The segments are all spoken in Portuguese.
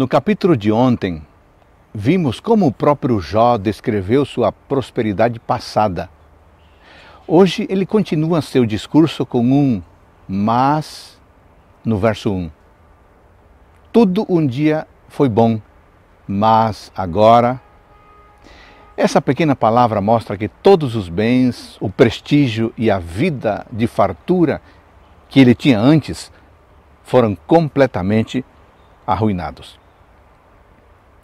No capítulo de ontem, vimos como o próprio Jó descreveu sua prosperidade passada. Hoje ele continua seu discurso com um mas no verso 1. Tudo um dia foi bom, mas agora. Essa pequena palavra mostra que todos os bens, o prestígio e a vida de fartura que ele tinha antes foram completamente arruinados.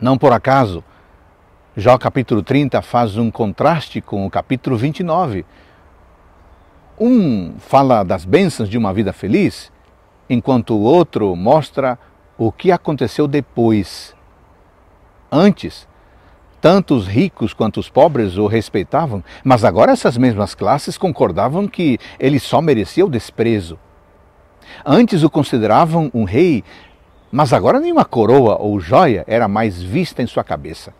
Não por acaso, Jó capítulo 30 faz um contraste com o capítulo 29. Um fala das bênçãos de uma vida feliz, enquanto o outro mostra o que aconteceu depois. Antes, tanto os ricos quanto os pobres o respeitavam, mas agora essas mesmas classes concordavam que ele só merecia o desprezo. Antes o consideravam um rei, mas agora nenhuma coroa ou joia era mais vista em sua cabeça.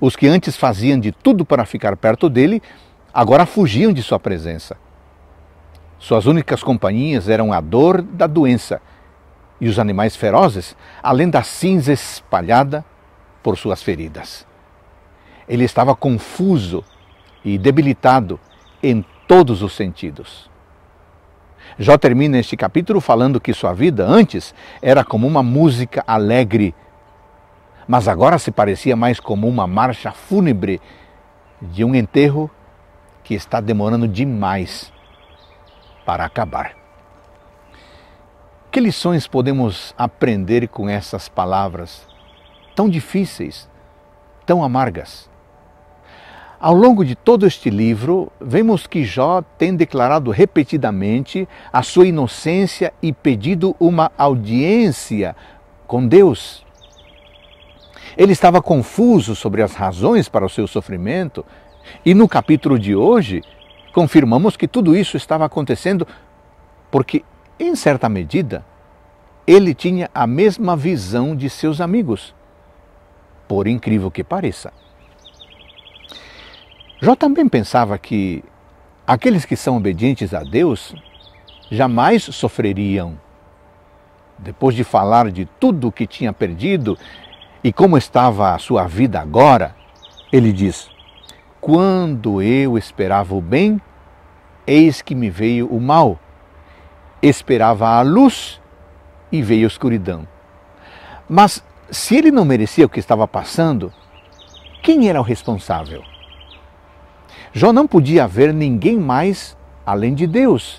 Os que antes faziam de tudo para ficar perto dele, agora fugiam de sua presença. Suas únicas companhias eram a dor da doença e os animais ferozes, além da cinza espalhada por suas feridas. Ele estava confuso e debilitado em todos os sentidos. Jó termina este capítulo falando que sua vida antes era como uma música alegre, mas agora se parecia mais como uma marcha fúnebre de um enterro que está demorando demais para acabar. Que lições podemos aprender com essas palavras tão difíceis, tão amargas? Ao longo de todo este livro, vemos que Jó tem declarado repetidamente a sua inocência e pedido uma audiência com Deus. Ele estava confuso sobre as razões para o seu sofrimento, e no capítulo de hoje confirmamos que tudo isso estava acontecendo porque, em certa medida, ele tinha a mesma visão de seus amigos, por incrível que pareça. Jó também pensava que aqueles que são obedientes a Deus jamais sofreriam. Depois de falar de tudo o que tinha perdido e como estava a sua vida agora, ele diz: Quando eu esperava o bem, eis que me veio o mal. Esperava a luz e veio a escuridão. Mas se ele não merecia o que estava passando, quem era o responsável? Jó não podia ver ninguém mais além de Deus.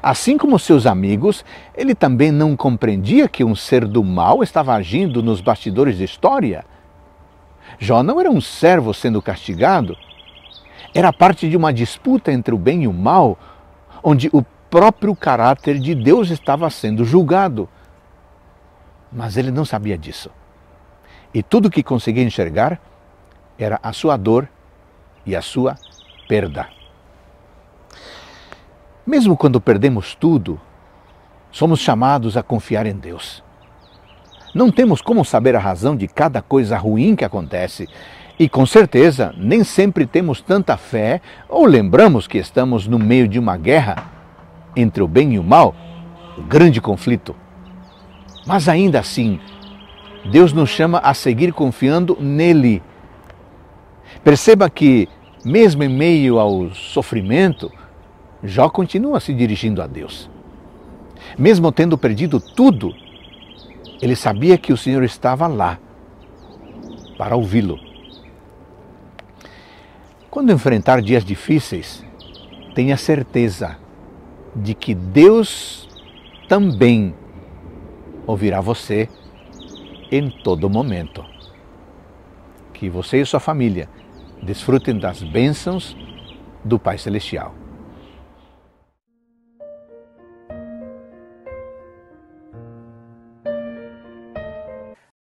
Assim como seus amigos, ele também não compreendia que um ser do mal estava agindo nos bastidores da história. Jó não era um servo sendo castigado. Era parte de uma disputa entre o bem e o mal, onde o próprio caráter de Deus estava sendo julgado. Mas ele não sabia disso. E tudo o que conseguia enxergar era a sua dor e a sua perda. Mesmo quando perdemos tudo, somos chamados a confiar em Deus. Não temos como saber a razão de cada coisa ruim que acontece e, com certeza, nem sempre temos tanta fé ou lembramos que estamos no meio de uma guerra entre o bem e o mal, o grande conflito. Mas ainda assim, Deus nos chama a seguir confiando nele Perceba que, mesmo em meio ao sofrimento, Jó continua se dirigindo a Deus. Mesmo tendo perdido tudo, ele sabia que o Senhor estava lá para ouvi-lo. Quando enfrentar dias difíceis, tenha certeza de que Deus também ouvirá você em todo momento. Que você e sua família desfrutem das bênçãos do Pai Celestial.